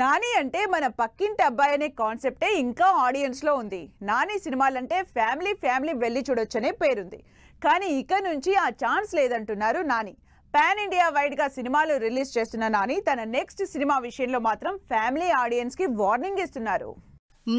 నాని అంటే మన పక్కింటి అబ్బాయి అనే కాన్సెప్టే ఇంకా ఆడియన్స్లో ఉంది నాని సినిమాలంటే ఫ్యామిలీ ఫ్యామిలీ వెళ్ళి చూడొచ్చనే పేరుంది కానీ ఇక నుంచి ఆ ఛాన్స్ లేదంటున్నారు నాని పాన్ ఇండియా వైడ్గా సినిమాలు రిలీజ్ చేస్తున్న నాని తన నెక్స్ట్ సినిమా విషయంలో మాత్రం ఫ్యామిలీ ఆడియన్స్కి వార్నింగ్ ఇస్తున్నారు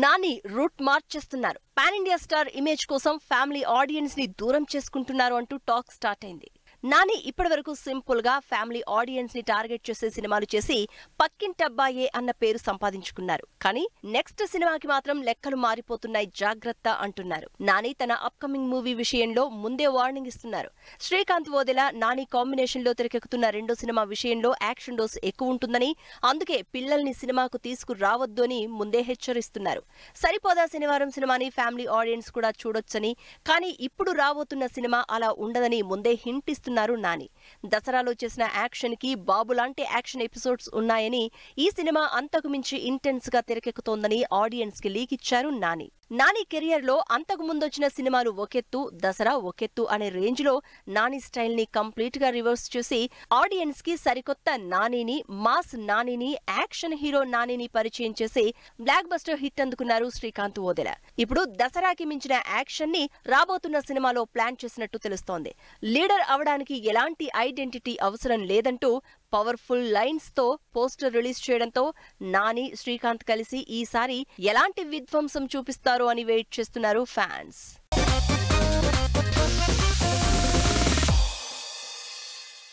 నాని రూట్ మార్చేస్తున్నారు పాన్ ఇండియా స్టార్ ఇమేజ్ కోసం ఫ్యామిలీ ఆడియన్స్ ని దూరం చేసుకుంటున్నారు అంటూ టాక్ స్టార్ట్ అయింది నాని ఇప్పటివరకు సింపుల్ గా ఫ్యామిలీ ఆడియన్స్ ని టార్గెట్ చేసే సినిమాలు చేసి పక్కింటబ్బాయే అన్న పేరు సంపాదించుకున్నారు కానీ నెక్స్ట్ సినిమాకి మాత్రం లెక్కలు మారిపోతున్నాయి జాగ్రత్త అంటున్నారు నాని తన అప్కమింగ్ మూవీ విషయంలో ముందే వార్నింగ్ ఇస్తున్నారు శ్రీకాంత్ ఓదెల నాని కాంబినేషన్ లో తెరకెక్కుతున్న రెండో సినిమా విషయంలో యాక్షన్ డోస్ ఎక్కువ ఉంటుందని అందుకే పిల్లల్ని సినిమాకు తీసుకురావద్దు అని ముందే హెచ్చరిస్తున్నారు సరిపోదా శనివారం సినిమాని ఫ్యామిలీ ఆడియన్స్ కూడా చూడొచ్చని కానీ ఇప్పుడు రాబోతున్న సినిమా అలా ఉండదని ముందే హింట్ చేస్తున్నారు నాని దసరాలో చేసిన యాక్షన్ కి బాబు లాంటి యాక్షన్ ఎపిసోడ్స్ ఉన్నాయని ఈ సినిమా అంతకు మించి ఇంటెన్స్ గా తెరకెక్కుతోందని ఆడియన్స్ కి లీక్ ఇచ్చారు నాని నాని కెరియర్ లో అంతకు ముందొచ్చిన సినిమాలు ఒకెత్తు దసరా ఒకెత్తు అనే రేంజ్ లో నాని స్టైల్ ని కంప్లీట్ గా రివర్స్ చేసి ఆడియన్స్ కి సరికొత్త నానిని మాస్ నానిని యాక్షన్ హీరో నానిని పరిచయం చేసి బ్లాక్ బస్టర్ హిట్ అందుకున్నారు శ్రీకాంత్ ఓదెల ఇప్పుడు దసరాకి మించిన యాక్షన్ ని రాబోతున్న సినిమాలో ప్లాన్ చేసినట్టు తెలుస్తోంది లీడర్ అవడానికి తనకి ఎలాంటి ఐడెంటిటీ అవసరం లేదంటూ పవర్ఫుల్ లైన్స్ తో పోస్టర్ రిలీజ్ చేయడంతో నాని శ్రీకాంత్ కలిసి ఈసారి ఎలాంటి విధ్వంసం చూపిస్తారో అని వెయిట్ చేస్తున్నారు ఫ్యాన్స్